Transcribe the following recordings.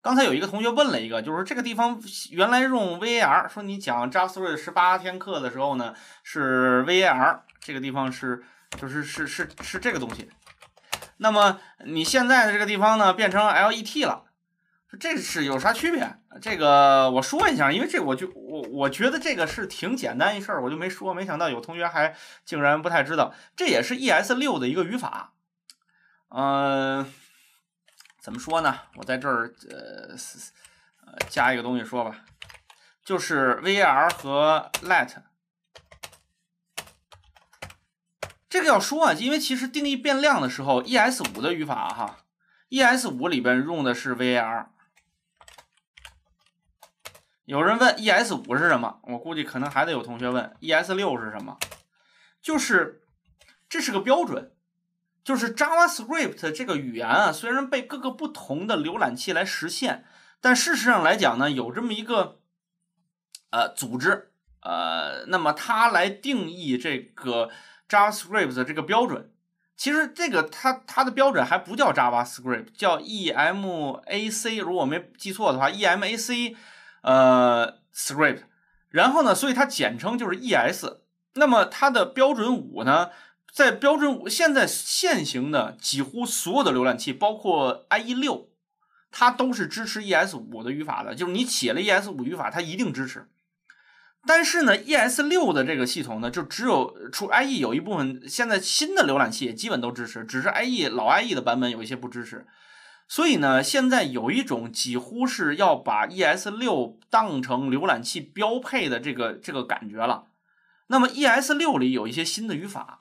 刚才有一个同学问了一个，就是这个地方原来用 VAR，说你讲 JavaScript 十八天课的时候呢是 VAR，这个地方是就是是是是这个东西。那么你现在的这个地方呢变成 LET 了，这是有啥区别？这个我说一下，因为这我就我我觉得这个是挺简单一事儿，我就没说，没想到有同学还竟然不太知道，这也是 ES 六的一个语法，嗯。怎么说呢？我在这儿呃，加一个东西说吧，就是 V A R 和 let。这个要说啊，因为其实定义变量的时候，E S 五的语法哈，E S 五里边用的是 V A R。有人问 E S 五是什么？我估计可能还得有同学问 E S 六是什么？就是，这是个标准。就是 JavaScript 这个语言啊，虽然被各个不同的浏览器来实现，但事实上来讲呢，有这么一个呃组织，呃，那么它来定义这个 JavaScript 的这个标准。其实这个它它的标准还不叫 JavaScript，叫 e m a c 如果我没记错的话 e m a C，呃，Script。然后呢，所以它简称就是 ES。那么它的标准五呢？在标准现在现行的几乎所有的浏览器，包括 IE 六，它都是支持 ES 五的语法的，就是你写了 ES 五语法，它一定支持。但是呢，ES 六的这个系统呢，就只有除 IE 有一部分，现在新的浏览器也基本都支持，只是 IE 老 IE 的版本有一些不支持。所以呢，现在有一种几乎是要把 ES 六当成浏览器标配的这个这个感觉了。那么 ES 六里有一些新的语法。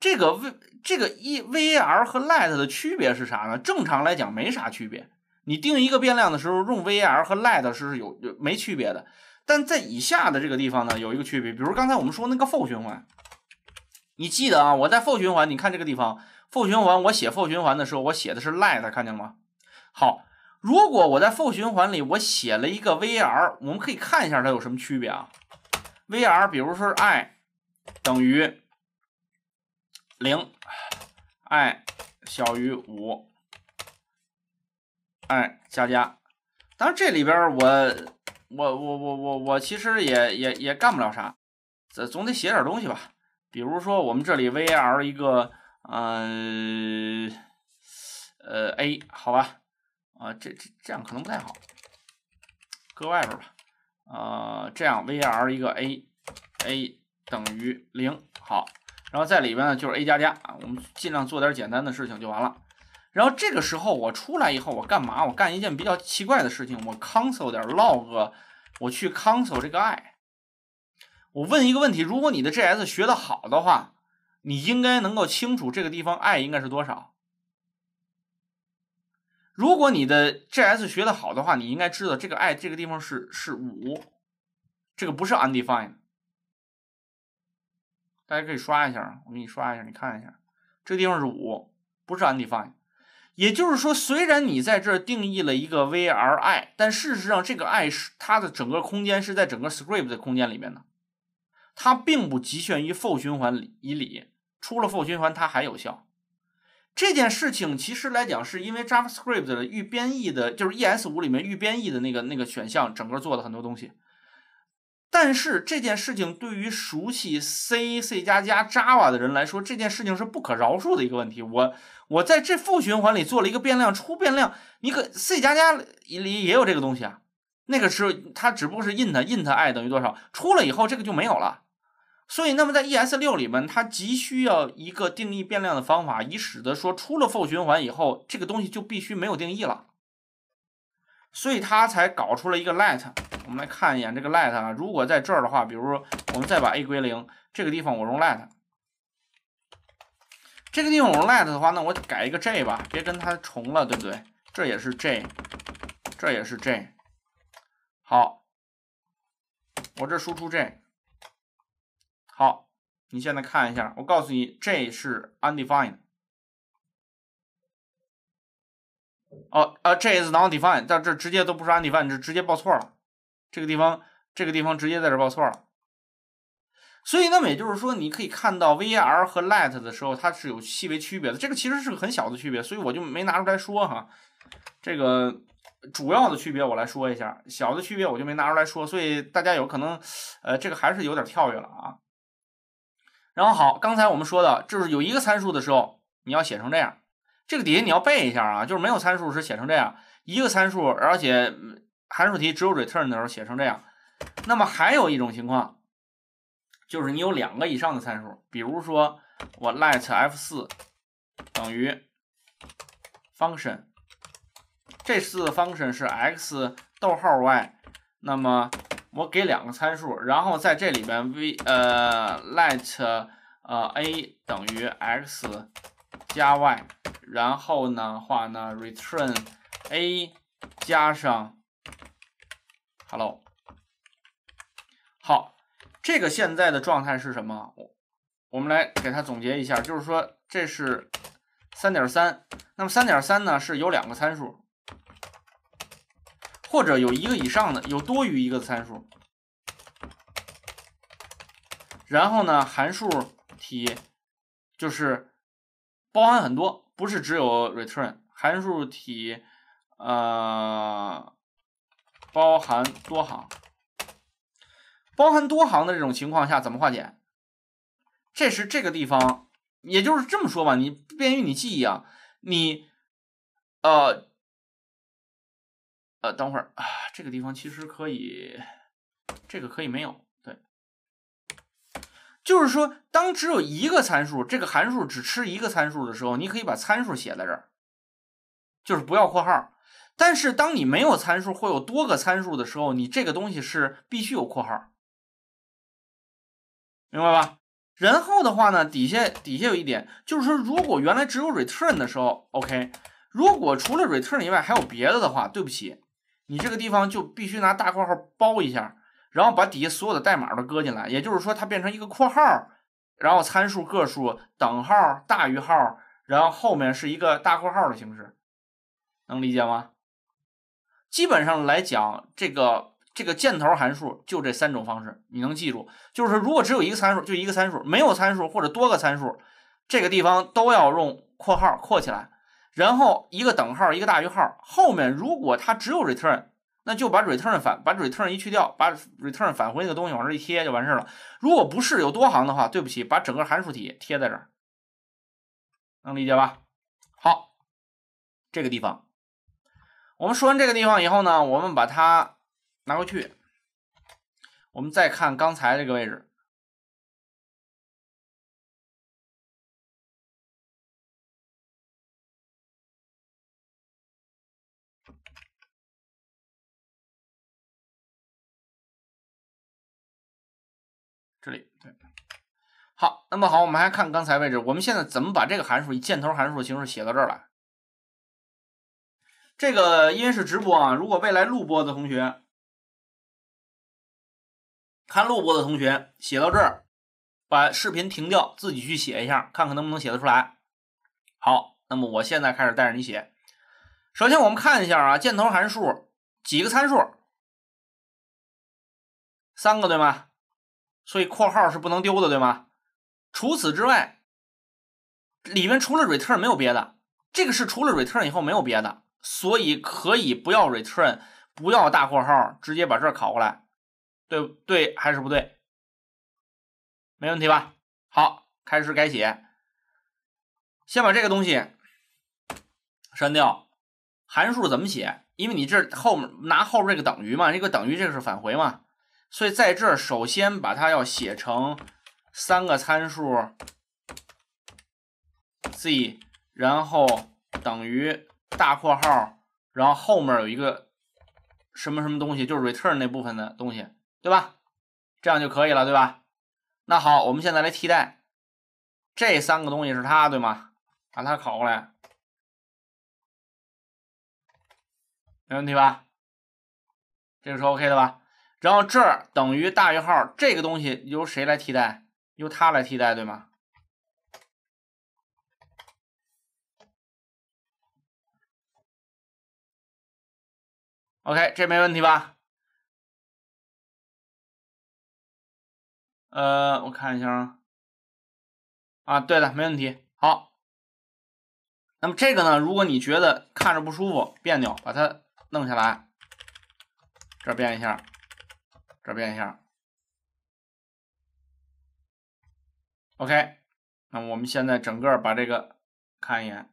这个 V 这个一 VAR 和 l i g h t 的区别是啥呢？正常来讲没啥区别。你定一个变量的时候用 VAR 和 l i g h t 是有没区别的？但在以下的这个地方呢，有一个区别。比如刚才我们说那个 for 循环，你记得啊，我在 for 循环，你看这个地方，for 循环我写 for 循环的时候我写的是 l i g h t 看见了吗？好，如果我在 for 循环里我写了一个 VAR，我们可以看一下它有什么区别啊。VAR，比如说是 i 等于。零 i 小于五 i 加加，当然这里边我我我我我我其实也也也干不了啥，这总得写点东西吧。比如说我们这里 var 一个呃呃 a 好吧啊这这这样可能不太好，搁外边吧啊这样 var 一个 a a 等于零好。然后在里边呢就是 A 加加啊，我们尽量做点简单的事情就完了。然后这个时候我出来以后我干嘛？我干一件比较奇怪的事情，我 console 点 log，我去 console 这个 i。我问一个问题，如果你的 JS 学的好的话，你应该能够清楚这个地方 i 应该是多少。如果你的 JS 学的好的话，你应该知道这个 i 这个地方是是五，这个不是 undefined。大家可以刷一下啊，我给你刷一下，你看一下，这地方是五，不是 undefined。也就是说，虽然你在这儿定义了一个 v r i，但事实上这个 i 是它的整个空间是在整个 script 的空间里面的，它并不局限于 for 循环里里，出了 for 循环它还有效。这件事情其实来讲，是因为 JavaScript 的预编译的，就是 ES5 里面预编译的那个那个选项，整个做的很多东西。但是这件事情对于熟悉 C、C 加加、Java 的人来说，这件事情是不可饶恕的一个问题。我我在这 for 循环里做了一个变量出变量，你可 C 加加里也有这个东西啊。那个时候它只不过是 int int i 等于多少，出了以后这个就没有了。所以那么在 ES6 里面，它急需要一个定义变量的方法，以使得说出了 for 循环以后，这个东西就必须没有定义了。所以他才搞出了一个 let，我们来看一眼这个 let 啊。如果在这儿的话，比如说我们再把 a 归零，这个地方我用 let，这个地方我用 let 的话，那我改一个 g 吧，别跟它重了，对不对？这也是 g，这也是 g。好，我这输出 g。好，你现在看一下，我告诉你，g 是 undefined。哦啊，这 f i n e d 但这直接都不是 undefined，这直接报错了。这个地方，这个地方直接在这报错了。所以，那么也就是说，你可以看到 var 和 let 的时候，它是有细微区别的。这个其实是个很小的区别，所以我就没拿出来说哈。这个主要的区别我来说一下，小的区别我就没拿出来说，所以大家有可能，呃，这个还是有点跳跃了啊。然后好，刚才我们说的就是有一个参数的时候，你要写成这样。这个底下你要背一下啊，就是没有参数是写成这样一个参数，而且函数题只有 return 的时候写成这样。那么还有一种情况，就是你有两个以上的参数，比如说我 let f 四等于 function，这四个 function 是 x 逗号 y，那么我给两个参数，然后在这里边 v 呃 let 呃 a 等于 x。加 y，然后呢话呢，return a 加上 hello。好，这个现在的状态是什么？我我们来给它总结一下，就是说这是三点三，那么三点三呢是有两个参数，或者有一个以上的，有多余一个参数。然后呢，函数体就是。包含很多，不是只有 return 函数体，呃，包含多行，包含多行的这种情况下怎么化简？这是这个地方，也就是这么说吧，你便于你记忆啊，你，呃，呃，等会儿啊，这个地方其实可以，这个可以没有。就是说，当只有一个参数，这个函数只吃一个参数的时候，你可以把参数写在这儿，就是不要括号。但是，当你没有参数或有多个参数的时候，你这个东西是必须有括号，明白吧？然后的话呢，底下底下有一点，就是说，如果原来只有 return 的时候，OK。如果除了 return 以外还有别的的话，对不起，你这个地方就必须拿大括号包一下。然后把底下所有的代码都搁进来，也就是说它变成一个括号，然后参数个数等号大于号，然后后面是一个大括号的形式，能理解吗？基本上来讲，这个这个箭头函数就这三种方式，你能记住？就是如果只有一个参数，就一个参数，没有参数或者多个参数，这个地方都要用括号括起来，然后一个等号一个大于号，后面如果它只有 return。那就把 return 返把 return 一去掉，把 return 返回那个东西往这一贴就完事了。如果不是有多行的话，对不起，把整个函数体贴在这儿，能理解吧？好，这个地方，我们说完这个地方以后呢，我们把它拿过去。我们再看刚才这个位置。这里对，好，那么好，我们还看刚才位置。我们现在怎么把这个函数以箭头函数的形式写到这儿来？这个因为是直播啊，如果未来录播的同学、看录播的同学，写到这儿，把视频停掉，自己去写一下，看看能不能写得出来。好，那么我现在开始带着你写。首先我们看一下啊，箭头函数几个参数？三个对吗？所以括号是不能丢的，对吗？除此之外，里面除了 return 没有别的，这个是除了 return 以后没有别的，所以可以不要 return，不要大括号，直接把这儿拷过来，对对还是不对？没问题吧？好，开始改写，先把这个东西删掉，函数怎么写？因为你这后面拿后面这个等于嘛，这个等于这个是返回嘛？所以在这儿，首先把它要写成三个参数 z，然后等于大括号，然后后面有一个什么什么东西，就是 return 那部分的东西，对吧？这样就可以了，对吧？那好，我们现在来替代这三个东西是它，对吗？把它拷过来，没问题吧？这个是 OK 的吧？然后这儿等于大于号，这个东西由谁来替代？由它来替代，对吗？OK，这没问题吧？呃，我看一下啊，啊，对的，没问题。好，那么这个呢，如果你觉得看着不舒服、别扭，把它弄下来，这变一下。这变一下，OK，那我们现在整个把这个看一眼，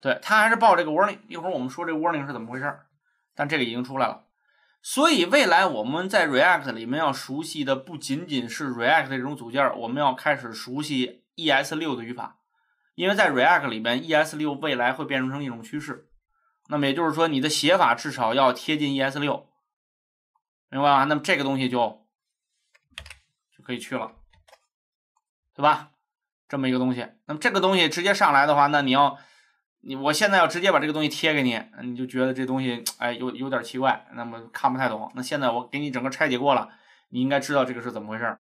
对，它还是报这个 warning，一会儿我们说这个 warning 是怎么回事儿，但这个已经出来了。所以未来我们在 React 里面要熟悉的不仅仅是 React 这种组件，我们要开始熟悉 ES 六的语法，因为在 React 里面 ES 六未来会变成一种趋势。那么也就是说，你的写法至少要贴近 ES 六，明白吧？那么这个东西就就可以去了，对吧？这么一个东西，那么这个东西直接上来的话，那你要你我现在要直接把这个东西贴给你，你就觉得这东西哎有有点奇怪，那么看不太懂。那现在我给你整个拆解过了，你应该知道这个是怎么回事。